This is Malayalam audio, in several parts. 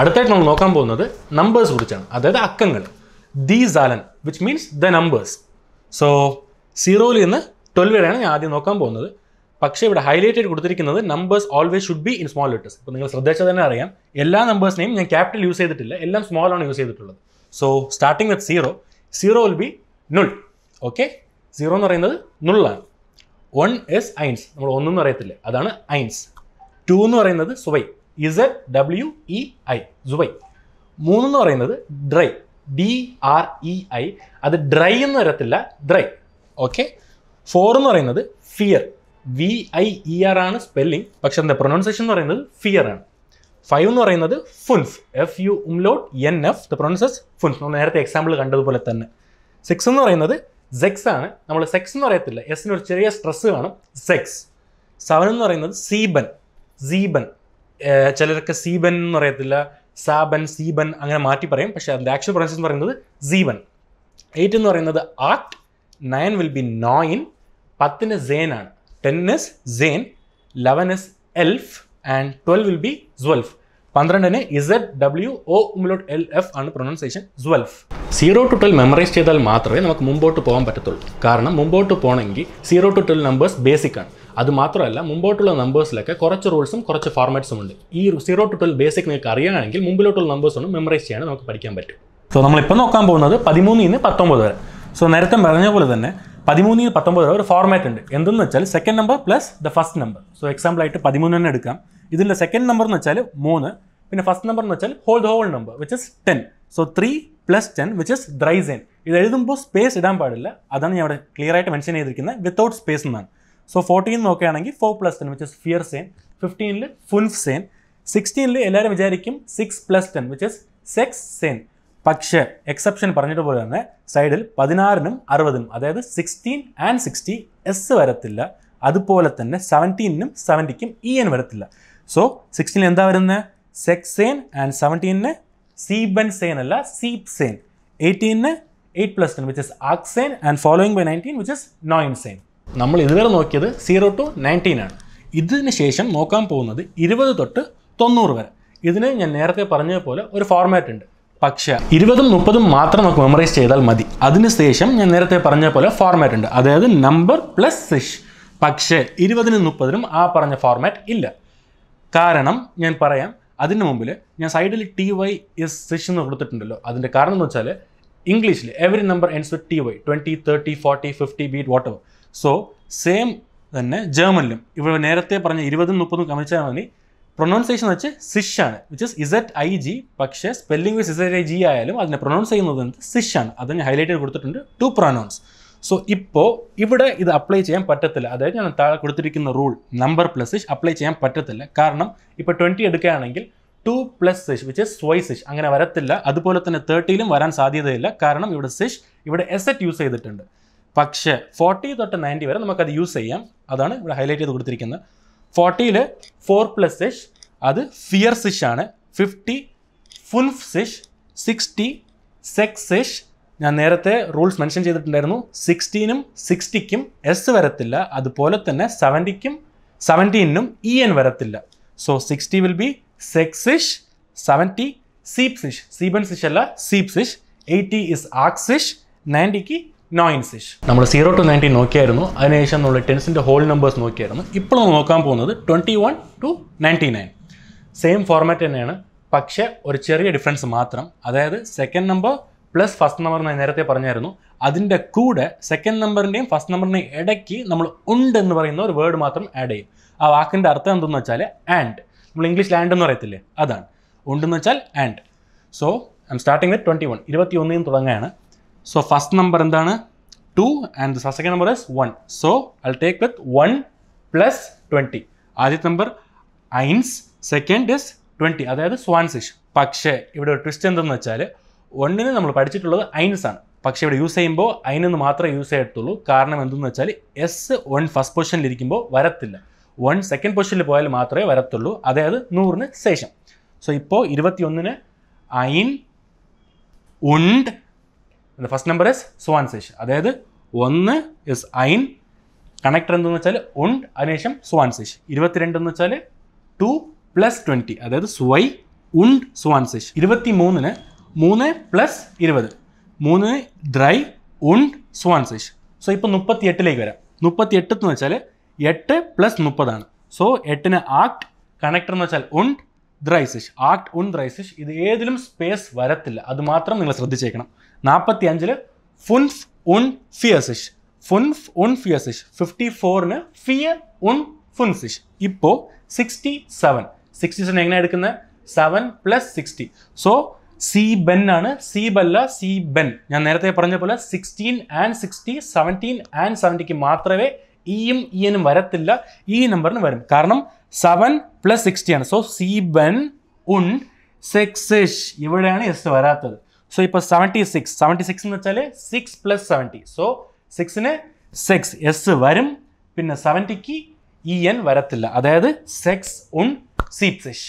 അടുത്തായിട്ട് നമ്മൾ നോക്കാൻ പോകുന്നത് നമ്പേഴ്സ് കുറിച്ചാണ് അതായത് അക്കങ്ങൾ ദി സാലൻ which means the numbers so സീറോയിൽ നിന്ന് ട്വൽവ് വരെയാണ് ഞാൻ ആദ്യം നോക്കാൻ പോകുന്നത് പക്ഷേ ഇവിടെ ഹൈലൈറ്റഡ് കൊടുത്തിരിക്കുന്നത് numbers always should be in small letters ഇപ്പോൾ നിങ്ങൾ ശ്രദ്ധിച്ചാൽ തന്നെ അറിയാം എല്ലാ നമ്പേഴ്സിനെയും ഞാൻ ക്യാപിറ്റൽ യൂസ് ചെയ്തിട്ടില്ല എല്ലാം സ്മോൾ ആണ് യൂസ് ചെയ്തിട്ടുള്ളത് so starting with zero zero will be നുൾ ഓക്കെ സീറോ എന്ന് പറയുന്നത് നുള്ളാണ് വൺ എസ് ഐൻസ് നമ്മൾ ഒന്നും അറിയത്തില്ല അതാണ് ഐൻസ് ടു എന്ന് പറയുന്നത് സുവൈ Z e W E I ജുബൈ മൂന്നെന്ന് പറയുന്നത് ഡ്രൈ ഡി ആർ ഇ ഐ അത് ഡ്രൈ എന്ന് വരത്തില്ല ഡ്രൈ ഓക്കെ ഫോർ എന്ന് പറയുന്നത് ഫിയർ വി ഐ ഇ ആർ ആണ് സ്പെല്ലിംഗ് പക്ഷെ എന്താ പ്രൊനൗൺസേഷൻ എന്ന് പറയുന്നത് ഫിയർ ആണ് ഫൈവ് എന്ന് പറയുന്നത് ഫുൻഫ് F U umlaut N F the pronounces ഫുൻഫ് നമ്മൾ നേരത്തെ എക്സാമ്പിൾ കണ്ടതുപോലെ തന്നെ സിക്സ് എന്ന് പറയുന്നത് സെക്സ് ആണ് നമ്മൾ സെക്സ് എന്ന് പറയത്തില്ല എസിന് ഒരു ചെറിയ സ്ട്രെസ് കാണും സെക്സ് സെവൻ എന്ന് പറയുന്നത് സീബൻ സീബൻ ചിലരൊക്കെ സീബൻ എന്ന് പറയത്തില്ല സാബൻ സീബൻ അങ്ങനെ മാറ്റി പറയും പക്ഷേ അതിൻ്റെ ആക്ച്വൽ എന്ന് പറയുന്നത് സീബൻ എയ്റ്റ് എന്ന് പറയുന്നത് ആക്ട് നയൻ വിൽ ബി നോയിൻ പത്തിന് സെയിൻ ആണ് ടെൻ ഇസ് സെയിൻ ലെവൻ ഇസ് എൽഫ് ആൻഡ് ട്വൽവ് വിൽ ബി ട്വൽഫ് പന്ത്രണ്ടിന് Z W O umlaut L F ആണ് പ്രൊനൗൺസിയേഷൻ ട്വൽഫ് സീറോ ടു ട്വൽവ് മെമ്മറൈസ് ചെയ്താൽ മാത്രമേ നമുക്ക് മുമ്പോട്ട് പോകാൻ പറ്റത്തുള്ളൂ കാരണം മുമ്പോട്ട് പോകണമെങ്കിൽ zero to twelve numbers basic ആണ് അതുമാത്രമല്ല മുമ്പോട്ടുള്ള നമ്പേഴ്സിലൊക്കെ കുറച്ച് റൂൾസും കുറച്ച് ഫോർമാറ്റ്സും ഉണ്ട് ഈ സീറോ ടു ട്വൽവ് ബേസിക് നിങ്ങൾക്ക് അറിയുകയാണെങ്കിൽ മുമ്പിലോട്ടുള്ള നമ്പേഴ്സ് ഒന്ന് മെമ്മറൈസ് ചെയ്യാൻ നമുക്ക് പഠിക്കാൻ പറ്റും സോ നമ്മളിപ്പോൾ നോക്കാൻ പോകുന്നത് പതിമൂന്നിൽ നിന്ന് പത്തൊമ്പത് വരെ സോ നേരത്തെ പറഞ്ഞ പോലെ തന്നെ പതിമൂന്നിൽ നിന്ന് പത്തൊമ്പത് വരെ ഒരു ഫോർമാറ്റ് ഉണ്ട് എന്തെന്ന് വെച്ചാൽ second number plus the first number so example ആയിട്ട് പതിമൂന്ന് തന്നെ എടുക്കാം ഇതിൻ്റെ സെക്കൻഡ് നമ്പർ എന്ന് വെച്ചാൽ മൂന്ന് പിന്നെ ഫസ്റ്റ് നമ്പർ എന്ന് വെച്ചാൽ whole the whole number which is ten so three plus ten which is ഡ്രൈസെൻ ഇത് എഴുതുമ്പോൾ സ്പേസ് ഇടാൻ പാടില്ല അതാണ് ഞാൻ അവിടെ ക്ലിയർ ആയിട്ട് മെൻഷൻ ചെയ്തിരിക്കുന്നത് വിത്തൗട്ട് സ്പേസ് എന്നാണ് സോ ഫോർട്ടീൻ നോക്കുകയാണെങ്കിൽ four plus ten which is ഫിയർ സെയിൻ ഫിഫ്റ്റീനിൽ ഫുൻഫ് സെയിൻ സിക്സ്റ്റീനിൽ എല്ലാവരും വിചാരിക്കും six plus ten which is സെക്സ് സെയിൻ പക്ഷേ എക്സെപ്ഷൻ പറഞ്ഞിട്ട് പോലെ തന്നെ സൈഡിൽ പതിനാറിനും അറുപതിനും അതായത് സിക്സ്റ്റീൻ ആൻഡ് സിക്സ്റ്റി എസ് വരത്തില്ല അതുപോലെ തന്നെ സെവൻറ്റീനും സെവൻറ്റിക്കും ഇ എൻ വരത്തില്ല സോ സിക്സ്റ്റീൻ എന്താ വരുന്നത് സെക്സ് സെയിൻ ആൻഡ് സെവൻറ്റീനിന് സീബൻ സെയിൻ അല്ല സീപ് സെയിൻ എയ്റ്റീനിന് eight plus ten which is ആക്സെയിൻ and following by nineteen which is നോയിൻ സെയിൻ നമ്മൾ ഇതുവരെ നോക്കിയത് സീറോ ടു നയൻറ്റീൻ ആണ് ഇതിന് ശേഷം നോക്കാൻ പോകുന്നത് ഇരുപത് തൊട്ട് തൊണ്ണൂറ് വരെ ഇതിന് ഞാൻ നേരത്തെ പറഞ്ഞതുപോലെ ഒരു ഫോർമാറ്റ് ഉണ്ട് പക്ഷേ ഇരുപതും മുപ്പതും മാത്രം നമുക്ക് മെമ്മറൈസ് ചെയ്താൽ മതി അതിന് ശേഷം ഞാൻ നേരത്തെ പറഞ്ഞ പോലെ ഫോർമാറ്റ് ഉണ്ട് അതായത് നമ്പർ പ്ലസ് സിഷ് പക്ഷേ ഇരുപതിനും മുപ്പതിനും ആ പറഞ്ഞ ഫോർമാറ്റ് ഇല്ല കാരണം ഞാൻ പറയാം അതിന് മുമ്പിൽ ഞാൻ സൈഡിൽ ടി വൈ എസ് സിഷ് എന്ന് കൊടുത്തിട്ടുണ്ടല്ലോ അതിൻ്റെ കാരണം എന്ന് വെച്ചാൽ ഇംഗ്ലീഷിൽ every number ends with T Y twenty thirty forty fifty be it whatever so same തന്നെ ജേർമനിലും ഇവിടെ നേരത്തെ പറഞ്ഞ ഇരുപതും മുപ്പതും കമ്മിച്ചാൽ മതി പ്രൊനൗൺസിയേഷൻ വെച്ച് സിഷ് ആണ് which is Z I G പക്ഷേ spelling with Z I G ആയാലും അതിനെ പ്രൊനൗൺസ് ചെയ്യുന്നത് സിഷ് ആണ് അത് ഞാൻ ഹൈലൈറ്റ് ചെയ്ത് കൊടുത്തിട്ടുണ്ട് ടു പ്രൊനൗൺസ് സോ ഇപ്പോൾ ഇവിടെ ഇത് അപ്ലൈ ചെയ്യാൻ പറ്റത്തില്ല അതായത് ഞാൻ താഴെ കൊടുത്തിരിക്കുന്ന റൂൾ നമ്പർ പ്ലസ് സിഷ് അപ്ലൈ ചെയ്യാൻ പറ്റത്തില്ല കാരണം ഇപ്പോൾ ട്വൻറ്റി എടുക്കുകയാണെങ്കിൽ ടു പ്ലസ് സിഷ് വിച്ച് ഇസ് സ്വൈ സിഷ് അങ്ങനെ വരത്തില്ല അതുപോലെ തന്നെ തേർട്ടിയിലും വരാൻ സാധ്യതയില്ല കാരണം ഇവിടെ സിഷ് ഇവിടെ എസെറ്റ് യൂസ് ചെയ്തിട്ടുണ്ട് പക്ഷേ ഫോർട്ടി തൊട്ട് നയൻറ്റി വരെ നമുക്കത് യൂസ് ചെയ്യാം അതാണ് ഇവിടെ ഹൈലൈറ്റ് ചെയ്ത് കൊടുത്തിരിക്കുന്നത് ഫോർട്ടിയിൽ ഫോർ പ്ലസ് സിഷ് അത് ഫിയർ സിഷ് ആണ് ഫിഫ്റ്റി ഫുൻഫ് സിഷ് സിക്സ്റ്റി സെക്സ് സിഷ് ഞാൻ നേരത്തെ റൂൾസ് മെൻഷൻ ചെയ്തിട്ടുണ്ടായിരുന്നു സിക്സ്റ്റീനും സിക്സ്റ്റിക്കും എസ് വരത്തില്ല അതുപോലെ തന്നെ സെവൻറ്റിക്കും സെവൻറ്റീനും ഇ എൻ വരത്തില്ല സോ സിക്സ്റ്റി വിൽ ബി സെക്സ് ഇഷ് സെവൻറ്റി സീപ്സിഷ് സീബൻ സിഷ് അല്ല സീപ്സിഷ് എയ്റ്റി ഇസ് ആക്സിഷ് നയൻറ്റിക്ക് നോയിൻസിഷ് നമ്മൾ സീറോ ടു നയൻറ്റീൻ നോക്കിയായിരുന്നു അതിനുശേഷം നമ്മൾ ടെൻസിൻ്റെ ഹോൾ നമ്പേഴ്സ് നോക്കിയായിരുന്നു ഇപ്പോൾ നമ്മൾ നോക്കാൻ പോകുന്നത് twenty one two ninety nine same format തന്നെയാണ് പക്ഷേ ഒരു ചെറിയ ഡിഫറൻസ് മാത്രം അതായത് second number plus first number എന്ന് നേരത്തെ പറഞ്ഞായിരുന്നു അതിൻ്റെ കൂടെ സെക്കൻഡ് നമ്പറിൻ്റെയും ഫസ്റ്റ് നമ്പറിൻ്റെയും ഇടയ്ക്ക് നമ്മൾ ഉണ്ട് എന്ന് പറയുന്ന ഒരു വേർഡ് മാത്രം ആഡ് ചെയ്യും ആ വാക്കിൻ്റെ അർത്ഥം എന്തെന്ന് വെച്ചാൽ ആൻഡ് നമ്മൾ ഇംഗ്ലീഷിൽ ആൻഡ് എന്ന് പറയത്തില്ലേ അതാണ് ഉണ്ടെന്ന് വെച്ചാൽ and so I'm starting with twenty one ഇരുപത്തി ഒന്നിൽ തുടങ്ങുകയാണ് So first number എന്താണ് 2 and the second number is 1. So I'll take with 1 plus 20. ആദ്യത്തെ നമ്പർ ഐൻസ് സെക്കൻഡ് ഇസ് ട്വൻറ്റി അതായത് സ്വാൻസിഷ് പക്ഷേ ഇവിടെ ഒരു ട്വിസ്റ്റ് എന്തെന്ന് വെച്ചാൽ ഒന്നിന് നമ്മൾ പഠിച്ചിട്ടുള്ളത് ഐൻസ് ആണ് പക്ഷേ ഇവിടെ യൂസ് ചെയ്യുമ്പോൾ അതിനൊന്ന് മാത്രമേ യൂസ് ചെയ്യത്തുള്ളൂ കാരണം എന്തെന്ന് വെച്ചാൽ എസ് വൺ ഫസ്റ്റ് പൊസിഷനിൽ ഇരിക്കുമ്പോൾ വരത്തില്ല വൺ സെക്കൻഡ് പൊസിഷനിൽ പോയാൽ മാത്രമേ വരത്തുള്ളൂ അതായത് നൂറിന് ശേഷം സോ ഇപ്പോൾ ഇരുപത്തിയൊന്നിന് ഐൻ ഉണ്ട് ദ ഫസ്റ്റ് നമ്പർ ഇസ് സ്വാൻ അതായത് ഒന്ന് ഇസ് ഐൻ കണക്ടർ എന്തെന്ന് വെച്ചാൽ ഉണ്ട് അതിനുശേഷം സ്വാൻ ഇരുപത്തിരണ്ട് എന്ന് വെച്ചാൽ ടു പ്ലസ് ട്വൻറ്റി അതായത് സ്വൈ ഉണ്ട് സ്വാൻ ഇരുപത്തി മൂന്നിന് മൂന്ന് പ്ലസ് ഇരുപത് മൂന്ന് ഡ്രൈ ഉണ്ട് സ്വാൻ സോ ഇപ്പോൾ മുപ്പത്തി എട്ടിലേക്ക് വരാം മുപ്പത്തി എട്ടെന്ന് വെച്ചാൽ എട്ട് പ്ലസ് മുപ്പതാണ് സോ എട്ടിന് ആക്ട് കണക്ടർ എന്ന് വെച്ചാൽ ഉണ്ട് ദ്രൈസിഷ് ആക്ട് ഉൺ ദ്രൈസിഷ് ഇത് ഏതിലും സ്പേസ് വരത്തില്ല അത് മാത്രം നിങ്ങൾ ശ്രദ്ധിച്ചേക്കണം നാൽപ്പത്തി അഞ്ചിൽ ഫുൻഫ് ഉൺ ഫിയസിഷ് ഫുൻഫ് ഉൺ ഫിയസിഷ് ഫിഫ്റ്റി ഫോറിന് ഫിയ ഉൺ ഫുൻഫിഷ് ഇപ്പോൾ സിക്സ്റ്റി സെവൻ സിക്സ്റ്റി സെവൻ എങ്ങനെ എടുക്കുന്നത് സെവൻ പ്ലസ് സിക്സ്റ്റി സോ സി ബെൻ ആണ് സി ബല്ല സി ബെൻ ഞാൻ നേരത്തെ പറഞ്ഞ പോലെ sixteen and sixty seventeen and സെവൻറ്റിക്ക് മാത്രമേ ഇയും e ഇയനും e വരത്തില്ല ഈ e നമ്പറിന് വരും കാരണം സെവൻ പ്ലസ് സിക്സ്റ്റി ആണ് സോ സീബൻ ഉൺ സെക്സ് ഇവിടെയാണ് എസ് വരാത്തത് സോ ഇപ്പോൾ സെവൻറ്റി സിക്സ് സെവൻറ്റി സിക്സ് എന്ന് വെച്ചാൽ സിക്സ് പ്ലസ് സെവൻറ്റി സോ സിക്സിന് സെക്സ് എസ് വരും പിന്നെ സെവൻറ്റിക്ക് ഇ എൻ വരത്തില്ല അതായത് സെക്സ് ഉൺ സീപ്സിഷ്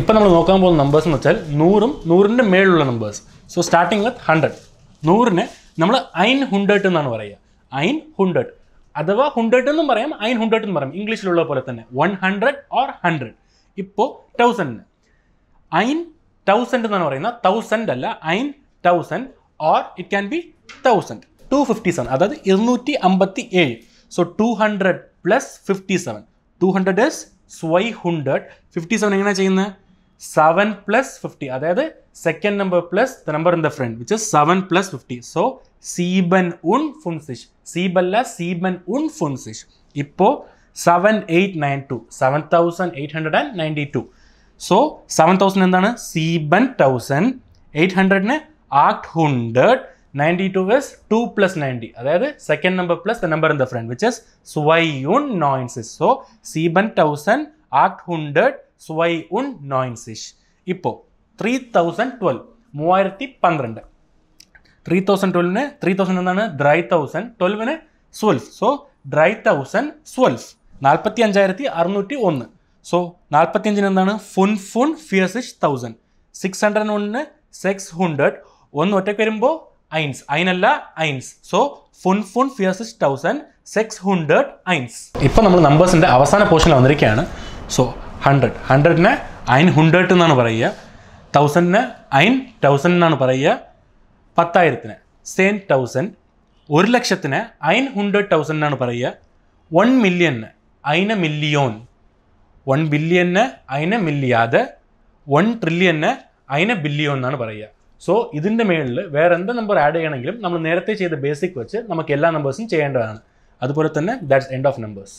ഇപ്പം നമ്മൾ നോക്കാൻ പോകുന്ന നമ്പേഴ്സ് എന്ന് വെച്ചാൽ നൂറും നൂറിൻ്റെ മേളിലുള്ള numbers so starting with hundred നൂറിന് നമ്മൾ ഐൻ ഹുണ്ടേട്ട് എന്നാണ് പറയുക ഐൻ ഹുണ്ടേട്ട് അഥവാ ഹൺഡ്രഡ് എന്നും പറയാം അയൻ ഹൺഡ്രഡ് എന്ന് പറയാം ഇംഗ്ലീഷിലുള്ള പോലെ തന്നെ വൺ ഹൺഡ്രഡ് ഓർ ഹൺഡ്രഡ് ഇപ്പോൾ തൗസൻഡിന് അയൻ തൗസൻഡ് എന്നാണ് പറയുന്നത് തൗസൻഡ് അല്ല അയൻ thousand or it can be thousand two fifty seven അതായത് ഇരുന്നൂറ്റി അമ്പത്തി ഏഴ് so two hundred plus fifty seven two hundred is സ്വൈ ഹൺഡ്രഡ് ഫിഫ്റ്റി സെവൻ എങ്ങനെയാണ് ചെയ്യുന്നത് 7 plus 50. That is the second number plus the number in the front, which is 7 plus 50. So, Sieben und Funzisch. Sieben la Sieben und Funzisch. Ippo 7892. 7892. So, 7000 is 92 is 2 plus 90. That is the second number plus the number in the front, which is 2 9 So, 7000 800 സുവൈ ഉൻ നോയിൻസിഷ് ഇപ്പോൾ ത്രീ തൗസൻഡ് ട്വൽവ് മൂവായിരത്തി പന്ത്രണ്ട് ത്രീ തൗസൻഡ് ട്വൽവിന് ത്രീ തൗസൻഡ് എന്നാണ് ഡ്രൈ തൗസൻഡ് ട്വൽവിന് സ്വൽഫ് സോ ഡ്രൈ തൗസൻഡ് സ്വൽഫ് നാൽപ്പത്തി അഞ്ചായിരത്തി അറുന്നൂറ്റി ഒന്ന് സോ നാൽപ്പത്തി അഞ്ചിന് എന്താണ് ഫുൺ ഫുൺ ഫിയസിഷ് തൗസൻഡ് സിക്സ് ഹൺഡ്രഡ് ആൻഡ് വണ്ണിന് സിക്സ് ഹൺഡ്രഡ് ഒന്ന് ഒറ്റയ്ക്ക് വരുമ്പോൾ ഐൻസ് അയിനല്ല ഐൻസ് സോ ഫുൺ ഫുൺ ഫിയസിഷ് തൗസൻഡ് സിക്സ് ഹൺഡ്രഡ് ഐൻസ് ഇപ്പം നമ്മൾ നമ്പേഴ്സിൻ്റെ അവസാന പോർഷനിൽ വന്നിരിക്കുകയാണ് സോ ഹൺഡ്രഡ് ഹൺഡ്രഡിന് ഐൻ ഹുണ്ടേട്ട് എന്നാണ് പറയുക തൗസൻഡിന് ഐൻ തൗസൻഡ് എന്നാണ് പറയുക പത്തായിരത്തിന് സെയിൻ തൗസൻഡ് ഒരു ലക്ഷത്തിന് ഐൻ ഹുണ്ടേഡ് തൗസൻഡ് എന്നാണ് പറയുക വൺ മില്യന് ഐന മില്ലിയോൺ വൺ ബില്യന് ഐന മില്ലിയാത് വൺ ട്രില്യന് ഐന ബില്ലിയോൺ എന്നാണ് പറയുക സോ ഇതിൻ്റെ മേളിൽ വേറെ എന്ത് നമ്പർ ആഡ് ചെയ്യണമെങ്കിലും നമ്മൾ നേരത്തെ ചെയ്ത ബേസിക് വെച്ച് നമുക്ക് എല്ലാ നമ്പേഴ്സും ചെയ്യേണ്ടതാണ് അതുപോലെ തന്നെ ദാറ്റ്സ് എൻഡ് ഓഫ് നമ്പേഴ്സ്